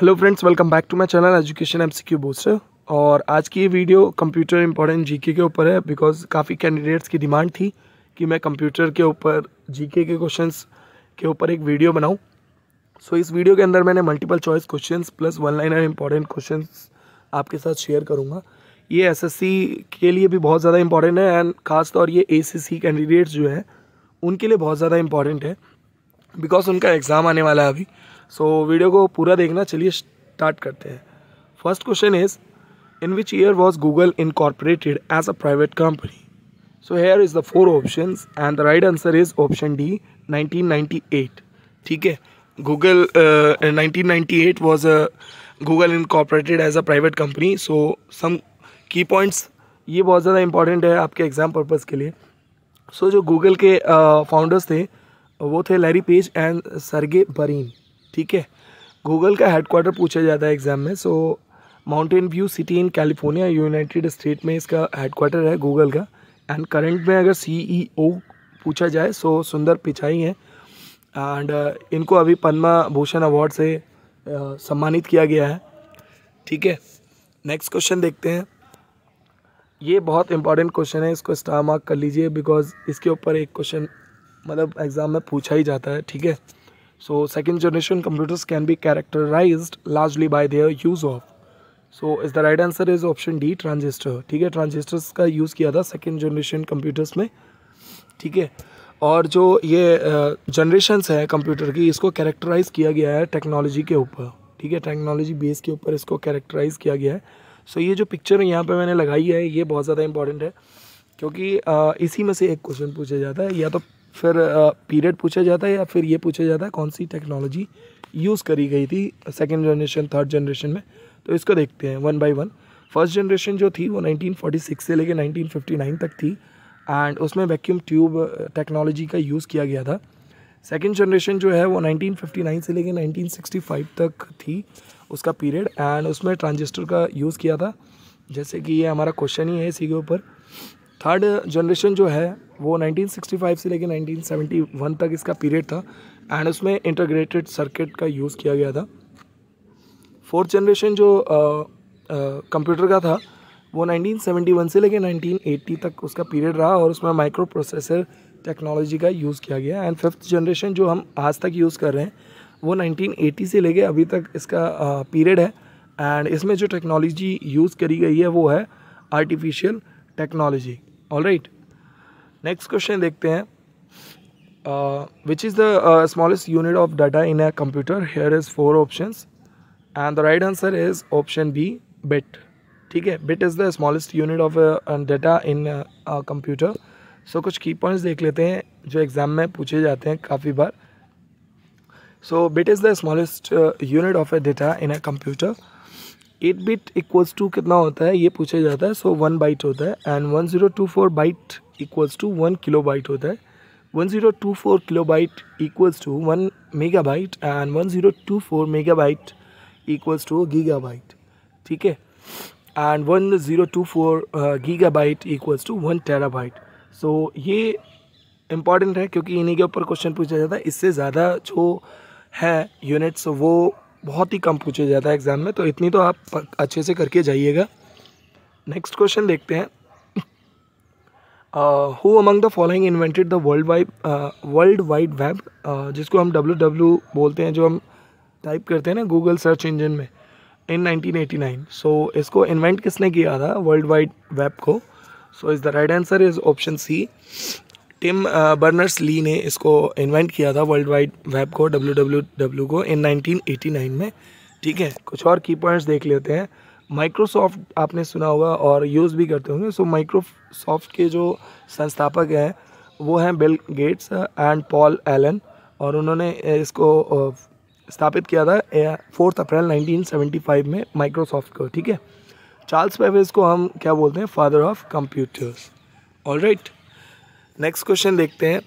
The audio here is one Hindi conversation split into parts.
hello friends welcome back to my channel education MCQ booster और आज की ये वीडियो कंप्यूटर इंपॉर्टेंट जीके के ऊपर है बिकॉज काफ़ी कैंडिडेट्स की डिमांड थी कि मैं कंप्यूटर के ऊपर जीके के क्वेश्चंस के ऊपर एक वीडियो बनाऊं सो so, इस वीडियो के अंदर मैंने multiple choice questions plus one liner important question आपके साथ शेयर करूँगा ये एस के लिए भी बहुत ज़्यादा इंपॉर्टेंट है एंड ख़ासतौर ये ए कैंडिडेट्स जो हैं उनके लिए बहुत ज़्यादा इंपॉर्टेंट है बिकॉज उनका एग्ज़ाम आने वाला है अभी सो so, वीडियो को पूरा देखना चलिए स्टार्ट करते हैं first question is in which year was Google incorporated as a private company so here is the four option and the right answer is option D 1998 ठीक है Google nineteen ninety eight was Google incorporated as a private company so some key points ये बहुत ज़्यादा इंपॉर्टेंट है आपके एग्ज़ाम पर्पज़ के लिए सो so, जो गूगल के फाउंडर्स uh, थे वो थे लैरी पेज एंड सरगे बरीन ठीक है गूगल का हेडक्वार्टर पूछा जाता है एग्ज़ाम में so mountain view city in California United State में इसका हेडक्वार्टर है गूगल का एंड करंट में अगर सीईओ e पूछा जाए सो सुंदर पिचाई हैं एंड uh, इनको अभी पद्मा भूषण अवार्ड से uh, सम्मानित किया गया है ठीक है नेक्स्ट क्वेश्चन देखते हैं ये बहुत इंपॉर्टेंट क्वेश्चन है इसको स्टार मार्क कर लीजिए बिकॉज इसके ऊपर एक क्वेश्चन मतलब एग्ज़ाम में पूछा ही जाता है ठीक है so second generation computers can be characterize largely by their use of so is the right answer is option D transistor ठीक है ट्रांजिस्टर्स का यूज़ किया था सेकेंड जनरेशन कंप्यूटर्स में ठीक है और जो ये जनरेशन है कंप्यूटर की इसको कैरेक्टराइज किया गया है टेक्नोलॉजी के ऊपर ठीक है टेक्नोलॉजी बेस के ऊपर इसको कैरेक्टराइज किया गया है सो so, ये जो पिक्चर यहाँ पे मैंने लगाई है ये बहुत ज़्यादा इंपॉर्टेंट है क्योंकि uh, इसी में से एक क्वेश्चन पूछा जाता है या तो फिर पीरियड पूछा जाता है या फिर ये पूछा जाता है कौन सी टेक्नोलॉजी यूज़ करी गई थी सेकेंड जनरेशन थर्ड जनरेशन में तो इसको देखते हैं one by one first generation जो थी वो 1946 से लेकर 1959 तक थी एंड उसमें वैक्यूम ट्यूब टेक्नोलॉजी का यूज़ किया गया था सेकेंड जनरेशन जो है वो 1959 से लेकर 1965 तक थी उसका पीरियड एंड उसमें ट्रांजिस्टर का यूज़ किया था जैसे कि ये हमारा क्वेश्चन ही है इसी के ऊपर थर्ड जनरेशन जो है वो 1965 से लेकर 1971 तक इसका पीरियड था एंड उसमें इंटरग्रेटेड सर्किट का यूज़ किया गया था फोर्थ जनरेशन जो कंप्यूटर का था वो 1971 से लेकर 1980 तक उसका पीरियड रहा और उसमें माइक्रो प्रोसेसर टेक्नोलॉजी का यूज़ किया गया एंड फिफ्थ जनरेशन जो हम आज तक यूज़ कर रहे हैं वो 1980 से लेके अभी तक इसका पीरियड है एंड इसमें जो टेक्नोलॉजी यूज़ करी गई है वो है artificial technology all right next question देखते हैं which is the smallest unit of data in a computer here is four option and the right answer is option B bit ठीक है bit is the smallest unit of data in computer so कुछ की पॉइंट्स देख लेते हैं जो एग्ज़ाम में पूछे जाते हैं काफ़ी बार so bit is the smallest unit of a data in a computer eight bit equals to कितना होता है ये पूछा जाता है सो वन बाइट होता है and one zero two four byte equals to one kilobyte होता है one zero two four kilobyte equals to one megabyte and one zero two four megabyte equals to gigabyte ठीक है and one zero two four gigabyte equals to one terabyte so ये इम्पॉर्टेंट है क्योंकि इन्हीं के ऊपर क्वेश्चन पूछा जाता है इससे ज़्यादा जो है यूनिट्स वो बहुत ही कम पूछा जाता है एग्ज़ाम में तो इतनी तो आप अच्छे से करके जाइएगा नेक्स्ट क्वेश्चन देखते हैं who among the following invented the world wide world wide web जिसको हम डब्ल्यू डब्ल्यू बोलते हैं जो हम टाइप करते हैं ना गूगल सर्च इंजन में इन 1989 सो so, इसको इन्वेंट किसने किया था वर्ल्ड वाइड वेब को so is the right answer is option C Tim Berners Lee ने इसको इन्वेंट किया था वर्ल्ड वाइड वेब को डब्ल्यू डब्ल्यू डब्ल्यू को इन 1989 में ठीक है कुछ और की पॉइंट्स देख लेते हैं माइक्रोसॉफ्ट आपने सुना होगा और यूज़ भी करते होंगे सो माइक्रोसॉफ्ट के जो संस्थापक हैं वो हैं Bill Gates and Paul Allen और उन्होंने इसको स्थापित किया था फोर्थ अप्रैल 1975 में माइक्रोसॉफ्ट को ठीक है चार्ल्स पेवेज को हम क्या बोलते हैं father of computers all right next question देखते हैं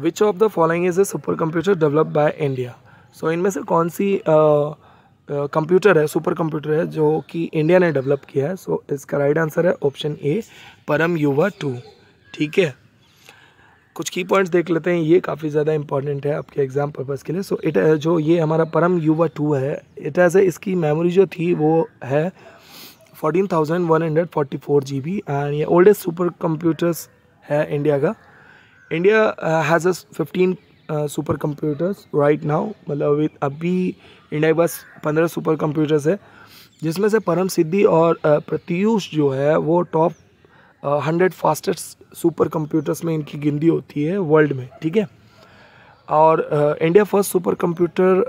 which of the following is a super computer develop by India so इनमें से कौन सी कंप्यूटर uh, uh, है सुपर कंप्यूटर है जो कि इंडिया ने डेवलप किया है सो so, इसका राइट आंसर है option A Param Yuva to ठीक है कुछ की पॉइंट्स देख लेते हैं ये काफ़ी ज़्यादा इंपॉर्टेंट है आपके एग्ज़ाम पर्पज़ के लिए सो so, इट जो ये हमारा परम युवा टू है इट एज इसकी मेमोरी जो थी वो है fourteen thousand one hundred forty four GB बी एंड ये ओल्डेस्ट सुपर कंप्यूटर्स है इंडिया का India has us fifteen super computers right now मतलब अभी इंडिया के पास पंद्रह सुपर कंप्यूटर्स है जिसमें से परम सिद्धि और uh, प्रत्यूष जो है वो top hundred fastest super computers में इनकी गिनती होती है वर्ल्ड में ठीक है और इंडिया फर्स्ट सुपर कंप्यूटर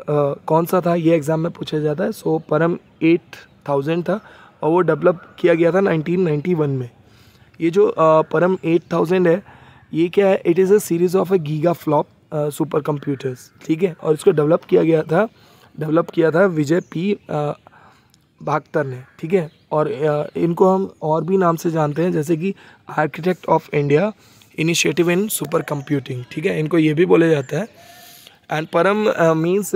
कौन सा था ये एग्ज़ाम में पूछा जाता है सो परम एट थाउजेंड था और वो डेवलप किया गया था नाइनटीन में ये जो परम एट थाउजेंड है ये क्या है it is a series of a gigaflop super computers ठीक है और इसको डेवलप किया गया था डेवलप किया था विजय पी भागतर ने ठीक है और इनको हम और भी नाम से जानते हैं जैसे कि architect of India initiative in super computing ठीक है इनको ये भी बोला जाता है एंड परम मीन्स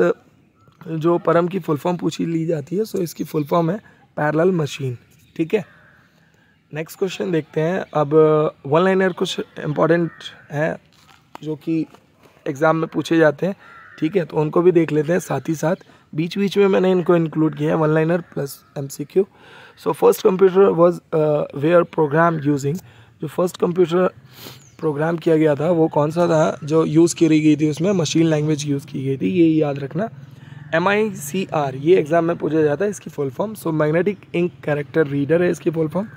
जो परम की फुल फॉर्म पूछी ली जाती है सो so इसकी फुल फॉर्म है पैरल मशीन ठीक है नेक्स्ट क्वेश्चन देखते हैं अब वन uh, लाइनर कुछ इम्पॉर्टेंट हैं जो कि एग्ज़ाम में पूछे जाते हैं ठीक है तो उनको भी देख लेते हैं साथ ही साथ बीच बीच में मैंने इनको इंक्लूड किया है one liner plus M C Q so first computer was where program using जो फर्स्ट कंप्यूटर प्रोग्राम किया गया था वो कौन सा था जो यूज़ करी गई थी उसमें मशीन लैंग्वेज यूज़ की गई थी ये याद रखना एम आई सी आर ये एग्ज़ाम में पूछा जाता है इसकी full form so magnetic ink character reader है इसकी full form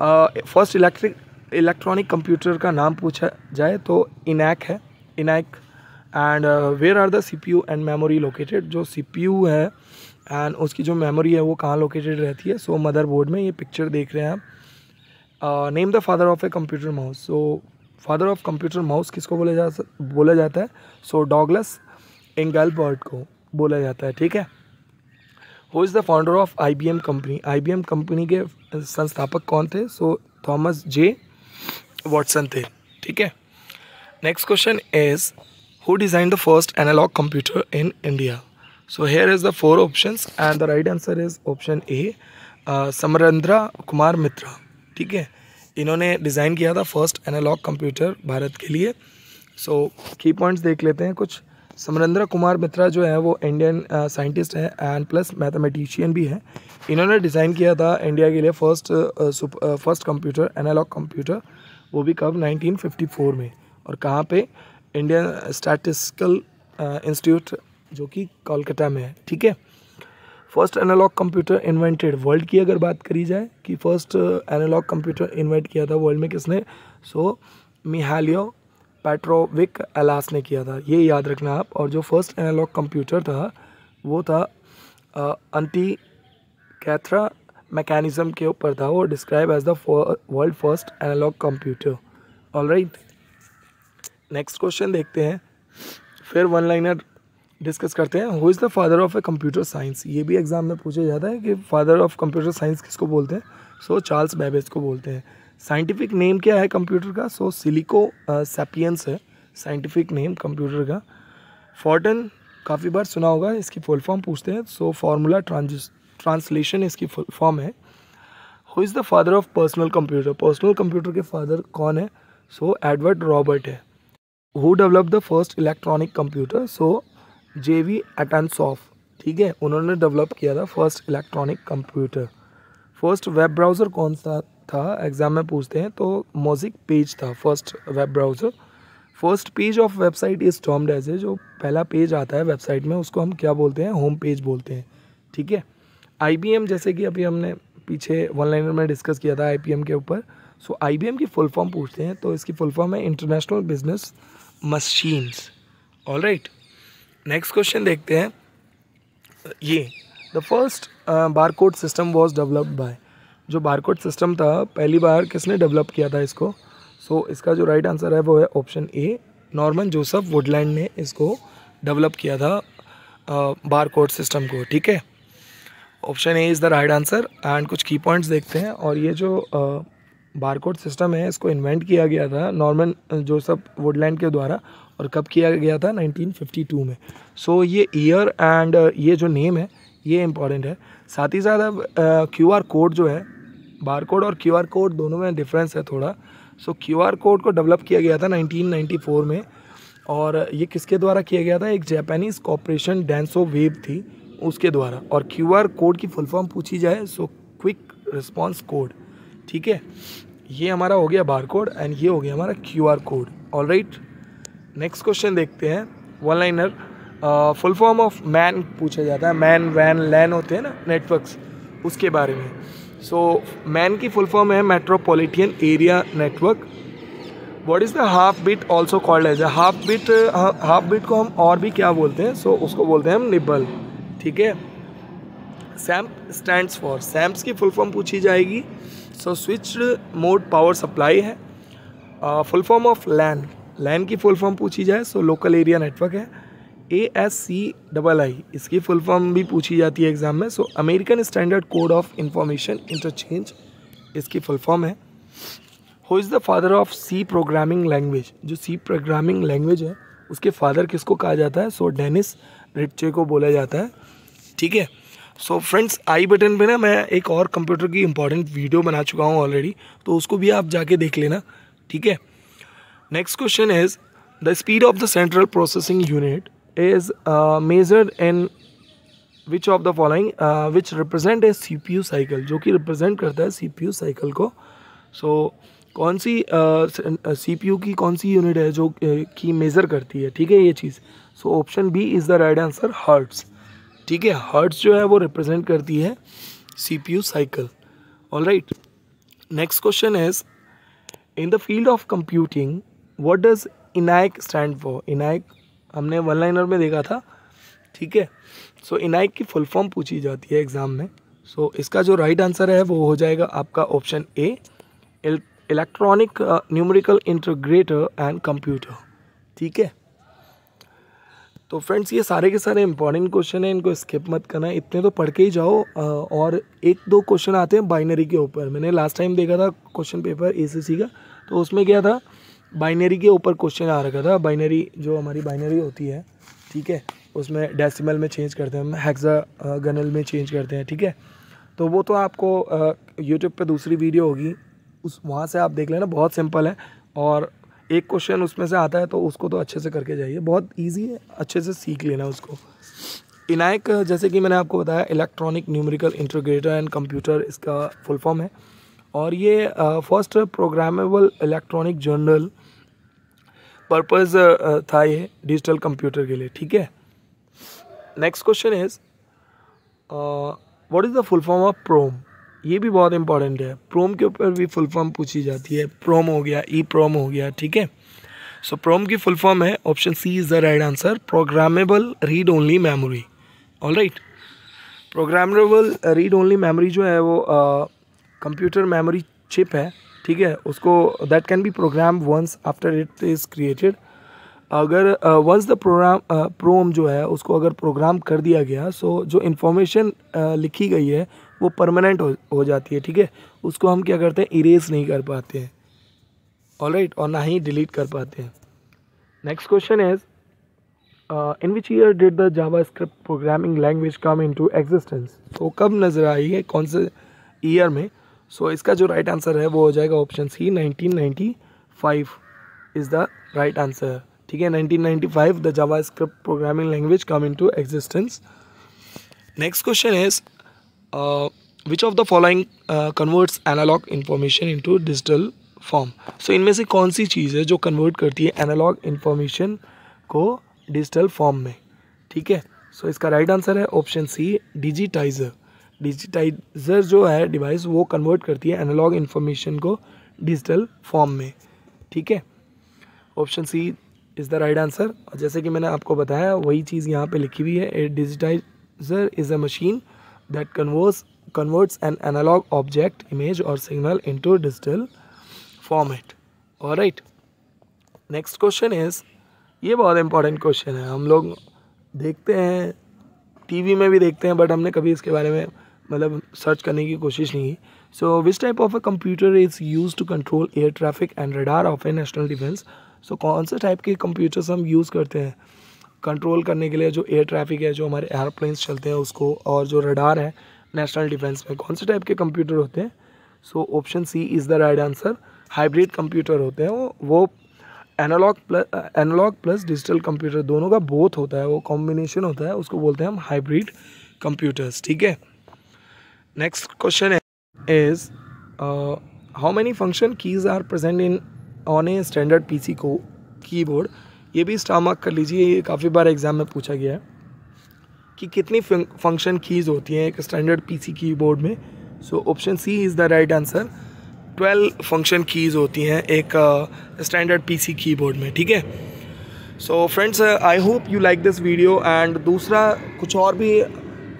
first electric electronic computer का नाम पूछा जाए तो इनैक है ENIAC and where are the C P U and memory located जो सी पी यू है एंड उसकी जो मेमोरी है वो कहाँ लोकेटेड रहती है सो so, मदरबोर्ड में ये पिक्चर देख रहे हैं आप name the father of a computer mouse so father of computer mouse किसको बोला जा बोला जाता है सो डॉगलस एंगलबर्ट को बोला जाता है ठीक है who is the founder of I B M company I B M company के uh, संस्थापक कौन थे सो थॉमस जे वॉटसन थे ठीक है next question is who design the first analog computer in India so here is the four option and the right answer is option A uh, Samarendra Kumar Mitra ठीक है इन्होंने डिज़ाइन किया था फर्स्ट एनालॉग कंप्यूटर भारत के लिए सो की पॉइंट्स देख लेते हैं कुछ समरेंद्र कुमार मित्रा जो है वो इंडियन साइंटिस्ट uh, हैं एंड प्लस मैथमेटिशियन भी हैं इन्होंने डिज़ाइन किया था इंडिया के लिए first first computer analog computer वो भी कब 1954 में और कहाँ पे इंडियन स्टैटिस्टिकल इंस्टीट्यूट जो कि कोलकाता में है ठीक है first analog computer invented world की अगर बात करी जाए कि फर्स्ट एनालॉग कंप्यूटर इन्वेंट किया था वर्ल्ड में किसने सो मिहालियो पेट्रोविक एलास ने किया था ये याद रखना आप और जो फर्स्ट एनालॉग कंप्यूटर था वो था अंति कैथरा मैकेनिज़्म के ऊपर था वो describe as the world first analog computer alright next question देखते हैं फिर वन लाइनर डिस्कस करते हैं who is the father of a computer science ये भी एग्ज़ाम में पूछा जाता है कि फादर ऑफ कंप्यूटर साइंस किसको बोलते हैं सो चार्ल्स बेबेज को बोलते हैं साइंटिफिक नेम क्या है कंप्यूटर का सो सिलिको सेपियंस है साइंटिफिक नेम कंप्यूटर का फॉर्टन काफ़ी बार सुना होगा इसकी फुल फॉर्म पूछते हैं सो फार्मूला ट्रांसलेशन इसकी फुल फॉर्म है who is the father of personal computer personal computer के फादर कौन है सो एडवर्ड रॉबर्ट है who develop the first electronic computer so J V Atanasoff ठीक है उन्होंने डेवलप किया था first electronic computer first web browser कौन सा था एग्ज़ाम में पूछते हैं तो मोजिक पेज था first web browser first page of website is टॉम्ड as a जो पहला पेज आता है वेबसाइट में उसको हम क्या बोलते हैं होम पेज बोलते हैं ठीक है आई जैसे कि अभी हमने पीछे वन लाइनर में डिस्कस किया था आई के ऊपर सो आई की फुल फॉर्म पूछते हैं तो इसकी फुल फॉर्म है international business machines all right next question देखते हैं ये the first bar code system was developed by जो बारकोड सिस्टम था पहली बार किसने डेवलप किया था इसको सो so, इसका जो राइट आंसर है वो है option A Norman Joseph Woodland ने इसको डेवलप किया था बारकोड सिस्टम को ठीक है option A is the right answer and कुछ की पॉइंट्स देखते हैं और ये जो बारकोड सिस्टम है इसको इन्वेंट किया गया था नॉर्मन जोसफ वुडलैंड के द्वारा और कब किया गया था 1952 में सो so, ये ईयर एंड ये जो नेम है ये इम्पॉर्टेंट है साथ ही साथ अब क्यू आर कोड जो है बार कोड और क्यू आर कोड दोनों में डिफरेंस है थोड़ा सो क्यू आर कोड को डेवलप किया गया था 1994 में और ये किसके द्वारा किया गया था एक जापानीज़ कॉपरेशन डेंसो वेब थी उसके द्वारा और क्यू आर कोड की फुल फॉर्म पूछी जाए सो क्विक रिस्पॉन्स कोड ठीक है ये हमारा हो गया बार कोड एंड ये हो गया हमारा Q R code all right next question देखते हैं one liner full form of MAN पूछा जाता है मैन वैन लैन होते हैं ना नेटवर्क्स उसके बारे में सो so, मैन की फुल फॉर्म है metropolitan area network what is the half bit also called as half bit half bit को हम और भी क्या बोलते हैं सो so, उसको बोलते हैं हम निबल ठीक है सैम्प स्टैंड फॉर सैम्प्स की फुल फॉर्म पूछी जाएगी so switch mode power supply है full form of LAN LAN की फुल फॉर्म पूछी जाए सो लोकल एरिया नेटवर्क है ए एस सी डबल आई इसकी फुल फॉर्म भी पूछी जाती है एग्ज़ाम में so American standard code of information interchange इसकी फुल फॉर्म है who is the father of C programming language जो सी प्रोग्रामिंग लैंग्वेज है उसके फादर किसको कहा जाता है सो डेनिस रिटचे को बोला जाता है ठीक है सो फ्रेंड्स आई बटन पे ना मैं एक और कंप्यूटर की इंपॉर्टेंट वीडियो बना चुका हूँ ऑलरेडी तो उसको भी आप जाके देख लेना ठीक है next question is the speed of the central processing unit is uh, measured in which of the following uh, which represent a CPU cycle जो कि represent करता है CPU cycle को so कौन सी सी पी यू की कौन सी यूनिट है जो uh, की मेज़र करती है ठीक है ये चीज़ so option B is the right answer hertz ठीक है हर्ट्स जो है वो रिप्रेजेंट करती है C P U cycle all right next question is in the field of computing what does ENIAC stand for ENIAC हमने वन लाइनर में देखा था ठीक है सो इनाइक की फुल फॉर्म पूछी जाती है एग्ज़ाम में सो so, इसका जो राइट आंसर है वो हो जाएगा आपका option A electronic numerical integrator and computer ठीक है तो फ्रेंड्स ये सारे के सारे इंपॉर्टेंट क्वेश्चन हैं इनको स्किप मत करना इतने तो पढ़ के ही जाओ uh, और एक दो क्वेश्चन आते हैं बाइनरी के ऊपर मैंने लास्ट टाइम देखा था क्वेश्चन पेपर एसीसी का तो उसमें क्या था बाइनरी के ऊपर क्वेश्चन आ रखा था बाइनरी जो हमारी बाइनरी होती है ठीक है उसमें डेसिमल में चेंज करते हैं हेक्सा गनल में चेंज करते हैं ठीक है तो वो तो आपको यूट्यूब पे दूसरी वीडियो होगी उस वहाँ से आप देख लेना बहुत सिंपल है और एक क्वेश्चन उसमें से आता है तो उसको तो अच्छे से करके जाइए बहुत ईजी है अच्छे से सीख लेना उसको इनायक जैसे कि मैंने आपको बताया electronic numerical integrator and computer इसका फुल फॉर्म है और ये first programmable electronic general purpose uh, uh, था ये डिजिटल कंप्यूटर के लिए ठीक है next question is what is the full form of PROM ये भी बहुत इंपॉर्टेंट है प्रोम के ऊपर भी फुल फॉर्म पूछी जाती है प्रोम हो गया ई e प्रोम हो गया ठीक है सो प्रोम की फुल फॉर्म है option C is the right answer programmable read only memory all right programmable read only memory जो है वो कंप्यूटर मेमोरी चिप है ठीक है उसको that can be program once after it is created अगर वंस द प्रोग्राम प्रोम जो है उसको अगर प्रोग्राम कर दिया गया सो so, जो इन्फॉर्मेशन uh, लिखी गई है वो परमानेंट हो, हो जाती है ठीक है उसको हम क्या करते हैं इरेज नहीं कर पाते हैं ऑल राइट और ना ही डिलीट कर पाते हैं next question is in which year did the JavaScript programming language come into existence तो कब नज़र आई है कौन से ईयर में सो इसका जो राइट आंसर है वो हो जाएगा option C 1995 is the right answer ठीक है 1995 the JavaScript programming language come into existence next question is which of the following converts analog information to digital form so इनमें से कौन सी चीज़ है जो कन्वर्ट करती है एनालॉग इन्फॉर्मेशन को डिजिटल फॉर्म में ठीक है सो so, इसका राइट आंसर है ऑप्शन सी डिजिटाइजर डिजिटाइजर जो है डिवाइस वो कन्वर्ट करती है एनालॉग इन्फॉर्मेशन को डिजिटल फॉर्म में ठीक है option C is the right answer और जैसे कि मैंने आपको बताया वही चीज़ यहाँ पे लिखी हुई है a digitizer is a machine that converse converts an analog object image or signal into digital format all right next question is ये बहुत इंपॉर्टेंट क्वेश्चन है हम लोग देखते हैं टीवी में भी देखते हैं बट हमने कभी इसके बारे में मतलब सर्च करने की कोशिश नहीं की so which type of a computer is use to control air traffic and radar of a national defence so कौन से टाइप के कंप्यूटर्स हम यूज़ करते हैं कंट्रोल करने के लिए जो एयर ट्रैफिक है जो हमारे एयरप्लेन्स चलते हैं उसको और जो रडार है नेशनल डिफेंस में कौन से टाइप के कंप्यूटर होते हैं so option C is the right answer hybrid computer होते हैं वो analog plus analog plus digital computer दोनों का बोथ होता है वो कॉम्बिनेशन होता है उसको बोलते हैं हम हाइब्रिड कंप्यूटर्स ठीक है next question is uh, how many function keys are present in on a standard pc को keyboard ये भी स्टार मार्क कर लीजिए ये काफ़ी बार एग्ज़ाम में पूछा गया है कि कितनी फंक्शन कीज़ होती हैं एक स्टैंडर्ड पीसी कीबोर्ड में so option C is the right answer twelve function keys होती हैं एक स्टैंडर्ड पीसी कीबोर्ड में ठीक है so friends I hope you like this video and दूसरा कुछ और भी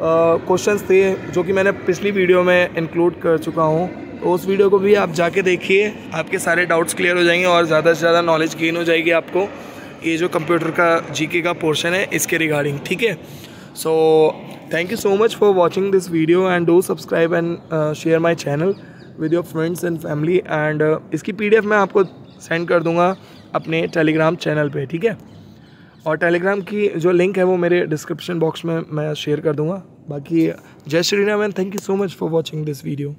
क्वेश्चंस थे जो कि मैंने पिछली वीडियो में इंक्लूड कर चुका हूँ तो उस वीडियो को भी आप जाके देखिए आपके सारे डाउट्स क्लियर हो जाएंगे और ज़्यादा से ज़्यादा नॉलेज गेन हो जाएगी आपको ये जो कंप्यूटर का जीके का पोर्शन है इसके रिगार्डिंग ठीक है so thank you so much for watching this video and do subscribe and share my channel with your friends and family and इसकी पी मैं आपको सेंड कर दूँगा अपने टेलीग्राम चैनल पर ठीक है और टेलीग्राम की जो लिंक है वो मेरे डिस्क्रिप्शन बॉक्स में मैं शेयर कर दूँगा बाकी जय Shri Ram and thank you so much for watching this video